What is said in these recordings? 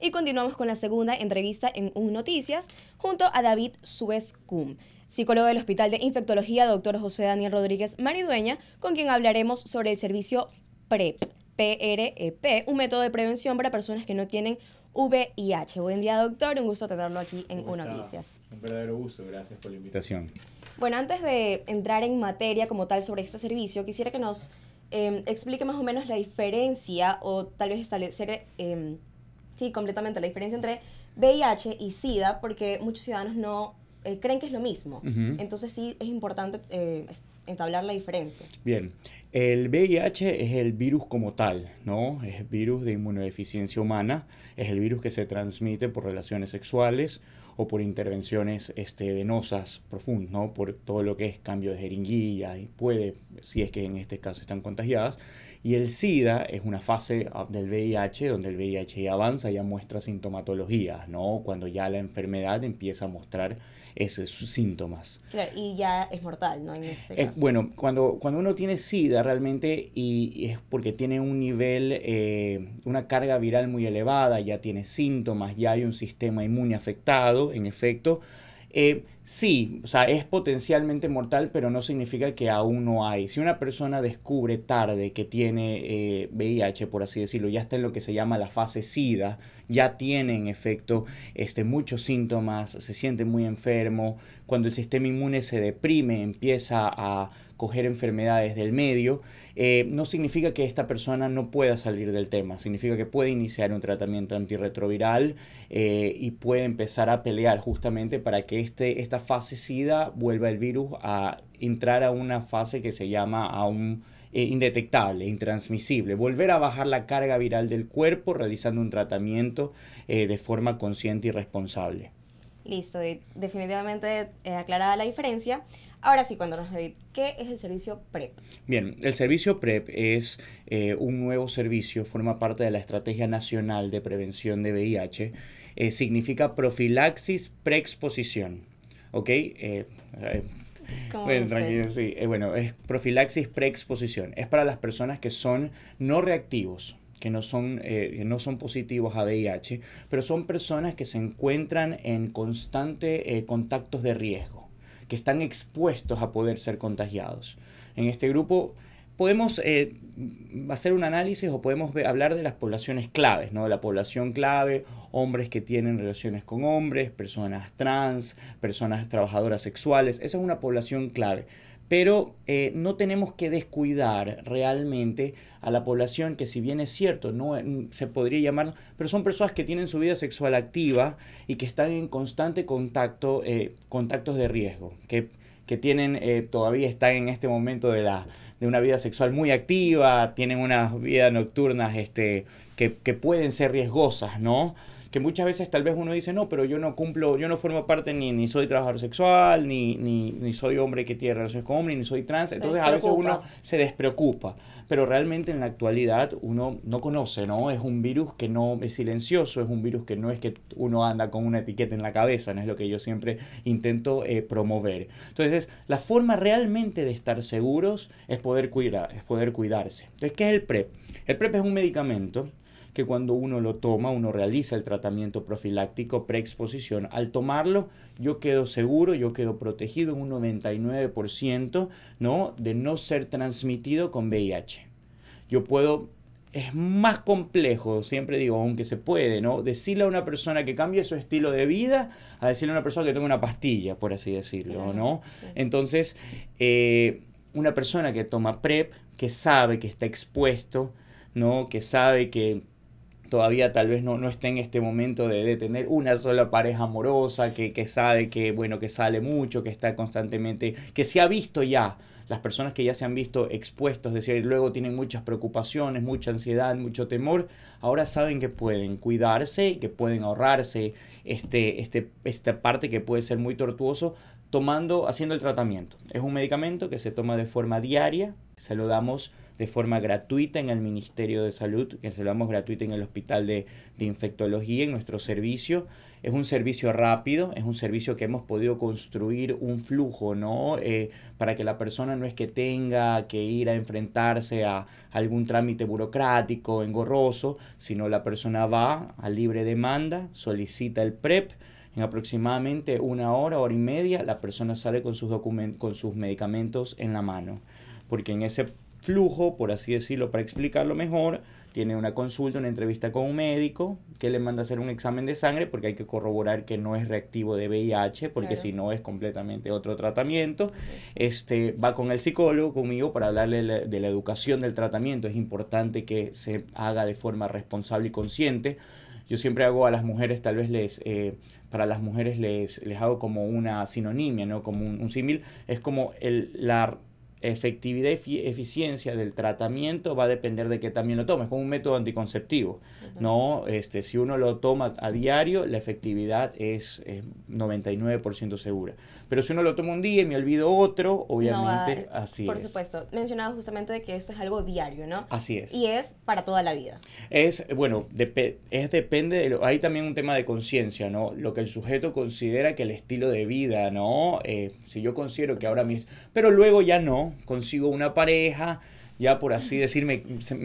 Y continuamos con la segunda entrevista en Un Noticias junto a David Suez psicólogo del Hospital de Infectología doctor José Daniel Rodríguez Maridueña, con quien hablaremos sobre el servicio PREP, e e un método de prevención para personas que no tienen VIH. Buen día, doctor. Un gusto tenerlo aquí en Un Noticias. Un verdadero gusto. Gracias por la invitación. Bueno, antes de entrar en materia como tal sobre este servicio, quisiera que nos em, explique más o menos la diferencia o tal vez establecer... Em, Sí, completamente. La diferencia entre VIH y SIDA, porque muchos ciudadanos no eh, creen que es lo mismo. Entonces sí es importante eh, entablar la diferencia. Bien, el VIH es el virus como tal, ¿no? Es virus de inmunodeficiencia humana, es el virus que se transmite por relaciones sexuales o por intervenciones este, venosas profundas, ¿no? Por todo lo que es cambio de jeringuilla, y puede, si es que en este caso están contagiadas. Y el SIDA es una fase ah, del VIH donde el VIH ya avanza, ya muestra sintomatología, ¿no? Cuando ya la enfermedad empieza a mostrar esos síntomas. Claro, y ya es mortal, ¿no? En este eh, caso. Bueno, cuando, cuando uno tiene SIDA realmente y, es porque tiene un nivel, eh, una carga viral muy elevada, ya tiene síntomas, ya hay un sistema inmune afectado, en efecto, eh, sí, o sea, es potencialmente mortal, pero no significa que aún no hay. Si una persona descubre tarde que tiene VIH, eh, por así decirlo, ya está en lo que se llama la fase SIDA, ya tiene en efecto este, muchos síntomas, se siente muy enfermo, cuando el sistema inmune se deprime, empieza a coger enfermedades del medio, eh, no significa que esta persona no pueda salir del tema, significa que puede iniciar un tratamiento antirretroviral eh, y puede empezar a pelear justamente para que este, esta fase SIDA vuelva el virus a entrar a una fase que se llama a un eh, indetectable, intransmisible, volver a bajar la carga viral del cuerpo realizando un tratamiento de forma consciente y responsable. Listo, Definitivamente es eh, aclarada la diferencia. Ahora sí, cuéntanos, David, ¿qué es el servicio PREP? Bien, el servicio PREP es eh, un nuevo servicio, forma parte de la Estrategia Nacional de Prevención de VIH. Eh, significa profilaxis preexposición. ¿Ok? Bueno, tranquilo, sí. bueno, es profilaxis preexposición. Es para las personas que son no reactivos que no son, eh, no son positivos a VIH, pero son personas que se encuentran en constante eh, contactos de riesgo, que están expuestos a poder ser contagiados. En este grupo podemos eh, hacer un análisis o podemos hablar de las poblaciones claves, ¿no? La población clave, hombres que tienen relaciones con hombres, personas trans, personas trabajadoras sexuales, esa es una población clave pero eh, no tenemos que descuidar realmente a la población que si bien es cierto, no eh, se podría llamar, pero son personas que tienen su vida sexual activa y que están en constante contacto, eh, contactos de riesgo, que, tienen, todavía están en este momento de, una vida sexual muy activa, tienen unas vidas nocturnas este, que, que pueden ser riesgosas, ¿no? que muchas veces tal vez uno dice, no, pero yo no cumplo, yo no formo parte ni, ni soy trabajador sexual, ni, ni, ni soy hombre que tiene relaciones con hombres, ni soy trans. Entonces a veces uno se despreocupa, pero realmente en la actualidad uno no conoce, ¿no? Es un virus que no es silencioso, es un virus que no es que uno anda con una etiqueta en la cabeza, no es lo que yo siempre intento eh, promover. Entonces, la forma realmente de estar seguros es poder, cuidar, es poder cuidarse. Entonces, ¿qué es el PrEP? E el PrEP e es un medicamento que cuando uno lo toma, uno realiza el tratamiento profiláctico preexposición. Al tomarlo, yo quedo seguro, yo quedo protegido en un 99%, ¿no? De no ser transmitido con VIH. Yo puedo es más complejo, siempre digo, aunque se puede, ¿no? Decirle a una persona que cambie su estilo de vida a decirle a una persona que tome una pastilla, por así decirlo, ¿no? Entonces, eh, una persona que toma PrEP, que sabe que está expuesto, ¿no? Que sabe que todavía tal vez no, no esté en este momento de, detener tener una sola pareja amorosa que, sabe que, bueno, que sale mucho, que está constantemente, que se ha visto ya. Las personas que ya se han visto expuestos, es decir, luego tienen muchas preocupaciones, mucha ansiedad, mucho temor, ahora saben que pueden cuidarse, que pueden ahorrarse este, este, esta parte que puede ser muy tortuoso, tomando, haciendo el tratamiento. Es un medicamento que se toma de forma diaria, se lo damos de forma gratuita en el Ministerio de Salud, que se lo damos gratuita en el Hospital de, de, Infectología, en nuestro servicio. Es un servicio rápido, es un servicio que hemos podido construir un flujo, ¿no? Eh, para que la persona no es que tenga que ir a enfrentarse a algún trámite burocrático, engorroso, sino la persona va a libre demanda, solicita el PREP. E en aproximadamente una hora, hora y media, la persona sale con sus, con sus medicamentos en la mano porque en ese flujo, por así decirlo, para explicarlo mejor, tiene una consulta, una entrevista con un médico que le manda hacer un examen de sangre porque hay que corroborar que no es reactivo de VIH, porque si no es completamente otro tratamiento. Este, va con el psicólogo, conmigo, para hablarle de la, educación del tratamiento. Es importante que se haga de forma responsable y consciente yo siempre hago a las mujeres, tal vez les, eh, para las mujeres les, les hago como una sinonimia, ¿no? Como un, símil, es como el, la efectividad y eficiencia del tratamiento va a depender de que también lo tomes, como un método anticonceptivo. No, este, si uno lo toma a diario, la efectividad es, 99% segura. Pero si uno lo toma un día y me olvido otro, obviamente así por es. Por supuesto, mencionaba justamente de que esto es algo diario, ¿no? Así es. Y es para toda la vida. Es, bueno, es depende, de hay también un tema de conciencia, ¿no? Lo que el sujeto considera que el estilo de vida, ¿no? Eh, si yo considero que ahora mismo, pero luego ya no, Consigo una pareja, ya por así decir, me,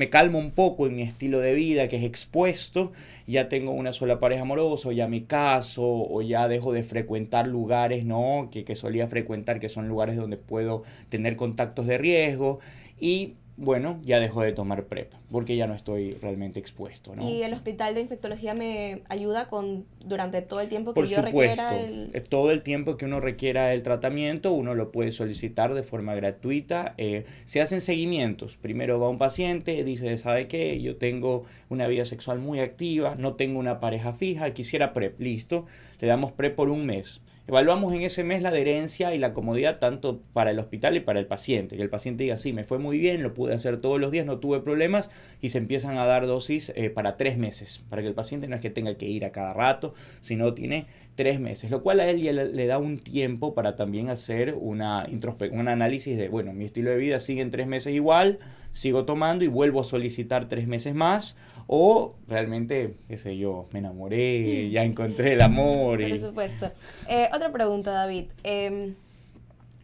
calmo un poco en mi estilo de vida que es expuesto, ya tengo una sola pareja amorosa, ya me caso, o ya dejo de frecuentar lugares, ¿no? Que, que solía frecuentar, que son lugares donde puedo tener contactos de riesgo, y bueno, ya dejo de tomar PrEP, porque ya no estoy realmente expuesto. ¿Y el hospital de infectología me ayuda con durante todo el tiempo que yo requiera el...? Eh, todo el tiempo que uno requiera el tratamiento, uno lo puede solicitar de forma gratuita. Eh, se hacen seguimientos. Primero va un paciente, dice, ¿sabe qué? Yo tengo una vida sexual muy activa, no tengo una pareja fija, quisiera PrEP. Listo, le damos PrEP por un mes Evaluamos en ese mes la adherencia y la comodidad tanto para el hospital y para el paciente. Que el paciente diga, sí, me fue muy bien, lo pude hacer todos los días, no tuve problemas y se empiezan a dar dosis eh, para tres meses, para que el paciente no es que tenga que ir a cada rato, sino tiene tres meses, lo cual a él le da un tiempo para también hacer una un análisis de, bueno, mi estilo de vida sigue en tres meses igual, sigo tomando y vuelvo a solicitar tres meses más, o realmente, qué sé yo, me enamoré, ya encontré el amor. Y... Por supuesto. Eh, otra pregunta, David. Em,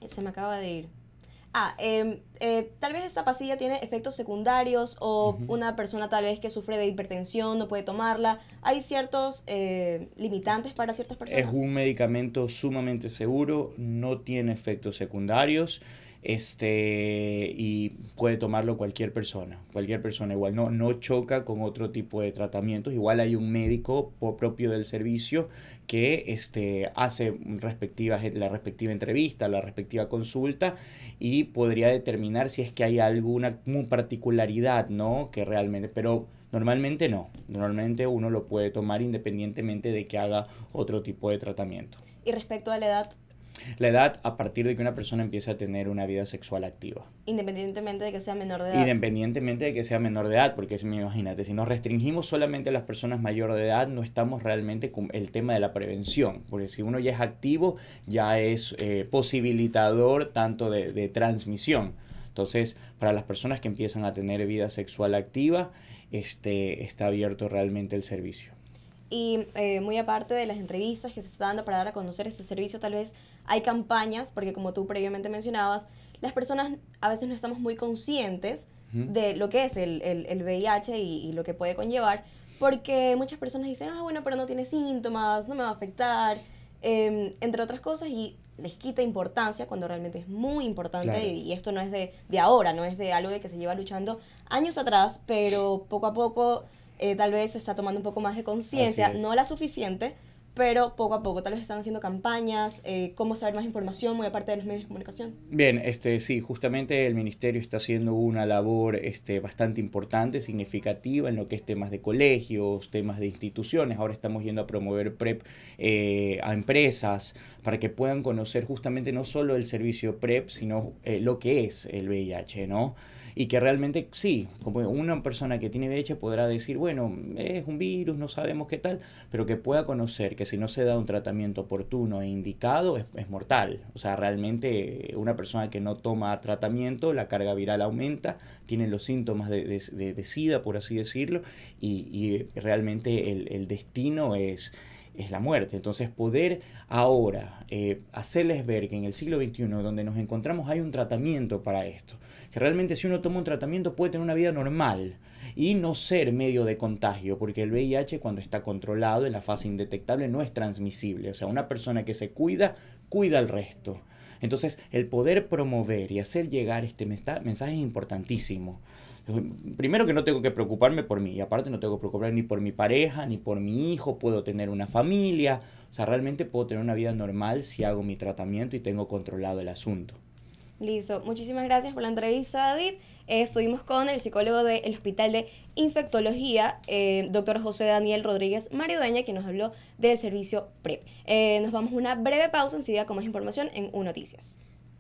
se me acaba de ir ah, em, eh, tal vez esta pastilla tiene efectos secundarios o una persona tal vez que sufre de hipertensión no puede tomarla. Hay ciertos eh, limitantes para ciertas personas. Es un medicamento sumamente seguro, no tiene efectos secundarios este, y puede tomarlo cualquier persona, cualquier persona igual, no, no choca con otro tipo de tratamientos, igual hay un médico propio del servicio que este, hace la respectiva entrevista, la respectiva consulta y podría determinar si es que hay alguna particularidad, ¿no? Que realmente, pero normalmente no, normalmente uno lo puede tomar independientemente de que haga otro tipo de tratamiento. Y respecto a la edad, la edad a partir de que una persona empieza a tener una vida sexual activa. Independientemente de que sea menor de edad. Independientemente de que sea menor de edad, porque imagínate, si nos restringimos solamente a las personas mayor de edad, no estamos realmente con el tema de la prevención, porque si uno ya es activo, ya es eh, posibilitador tanto de, de transmisión. Entonces, para las personas que empiezan a tener vida sexual activa, este, está abierto realmente el servicio. Y eh, muy aparte de las entrevistas que se está dando para dar a conocer este servicio, tal vez hay campañas, porque como tú previamente mencionabas, las personas a veces no estamos muy conscientes de lo que es el, el, VIH y, lo que puede conllevar, porque muchas personas dicen, ah, bueno, pero no tiene síntomas, no me va a afectar, em, entre otras cosas, y les quita importancia cuando realmente es muy importante y, esto no es de, ahora, no es de algo de que se lleva luchando años atrás, pero poco a poco eh, tal vez se está tomando un poco más de conciencia, no la suficiente, pero poco a poco tal vez están haciendo campañas, eh, cómo saber más información, muy aparte de los medios de comunicación. Bien, este, sí, justamente el ministerio está haciendo una labor este, bastante importante, significativa en lo que es temas de colegios, temas de instituciones. Ahora estamos yendo a promover PREP eh, a empresas para que puedan conocer justamente no solo el servicio PREP, sino eh, lo que es el VIH, ¿no? y que realmente sí, como una persona que tiene VIH podrá decir, bueno, es un virus, no sabemos qué tal, pero que pueda conocer que si no se da un tratamiento oportuno e indicado es, mortal. O sea, realmente eh, una persona que no toma tratamiento, la carga viral aumenta, tiene los síntomas de, de, SIDA, por así decirlo, y, realmente el, el destino es es la muerte. Entonces poder ahora eh, hacerles ver que en el siglo XXI, donde nos encontramos, hay un tratamiento para esto. Que realmente si uno toma un tratamiento puede tener una vida normal y no ser medio de contagio, porque el VIH cuando está controlado en la fase indetectable no es transmisible. O sea, una persona que se cuida, cuida al resto. Entonces, el poder promover y hacer llegar este mensaje es importantísimo primero que no tengo que preocuparme por mí, y aparte no tengo que preocuparme ni por mi pareja, ni por mi hijo, puedo tener una familia, o sea, realmente puedo tener una vida normal si hago mi tratamiento y tengo controlado el asunto. Listo, muchísimas gracias por la entrevista, David. Eh, estuvimos con el psicólogo del Hospital de Infectología, eh, doctor José Daniel Rodríguez Maridueña, que nos habló del servicio PREP. E eh, nos vamos a una breve pausa enseguida con más información en UNOTICIAS. Noticias.